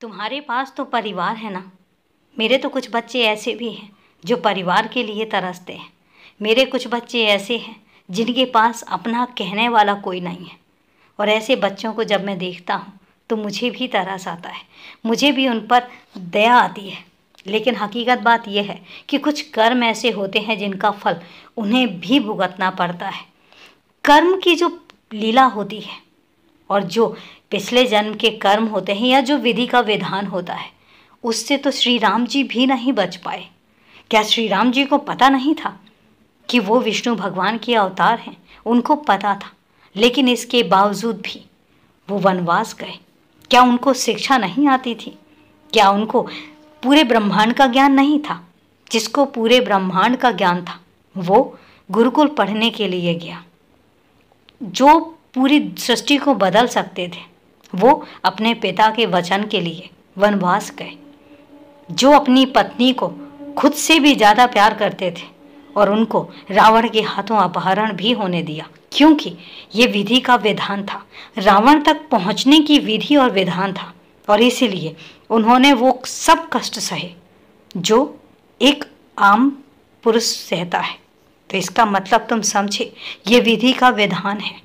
तुम्हारे पास तो परिवार है ना मेरे तो कुछ बच्चे ऐसे भी हैं जो परिवार के लिए तरसते हैं मेरे कुछ बच्चे ऐसे हैं जिनके पास अपना कहने वाला कोई नहीं है और ऐसे बच्चों को जब मैं देखता हूँ तो मुझे भी तरस आता है मुझे भी उन पर दया आती है लेकिन हकीकत बात यह है कि कुछ कर्म ऐसे होते हैं जिनका फल उन्हें भी भुगतना पड़ता है कर्म की जो लीला होती है और जो पिछले जन्म के कर्म होते हैं या जो विधि का विधान होता है उससे तो श्री राम जी भी नहीं बच पाए क्या श्री राम जी को पता नहीं था कि वो विष्णु भगवान के अवतार हैं उनको पता था लेकिन इसके बावजूद भी वो वनवास गए क्या उनको शिक्षा नहीं आती थी क्या उनको पूरे ब्रह्मांड का ज्ञान नहीं था जिसको पूरे ब्रह्मांड का ज्ञान था वो गुरुकुल पढ़ने के लिए गया जो पूरी सृष्टि को बदल सकते थे वो अपने पिता के वचन के लिए वनवास गए जो अपनी पत्नी को खुद से भी ज़्यादा प्यार करते थे और उनको रावण के हाथों अपहरण भी होने दिया क्योंकि ये विधि का विधान था रावण तक पहुंचने की विधि और विधान था और इसीलिए उन्होंने वो सब कष्ट सहे जो एक आम पुरुष सहता है तो इसका मतलब तुम समझे ये विधि का विधान है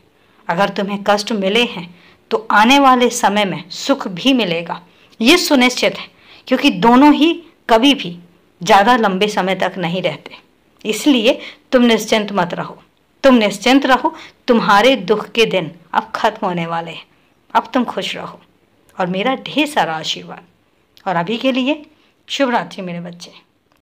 अगर तुम्हें कष्ट मिले हैं तो आने वाले समय में सुख भी मिलेगा ये सुनिश्चित है क्योंकि दोनों ही कभी भी ज़्यादा लंबे समय तक नहीं रहते इसलिए तुम निश्चिंत मत रहो तुम निश्चिंत रहो तुम्हारे दुख के दिन अब खत्म होने वाले हैं अब तुम खुश रहो और मेरा ढेर सारा आशीर्वाद और अभी के लिए शुभ रात्रि मेरे बच्चे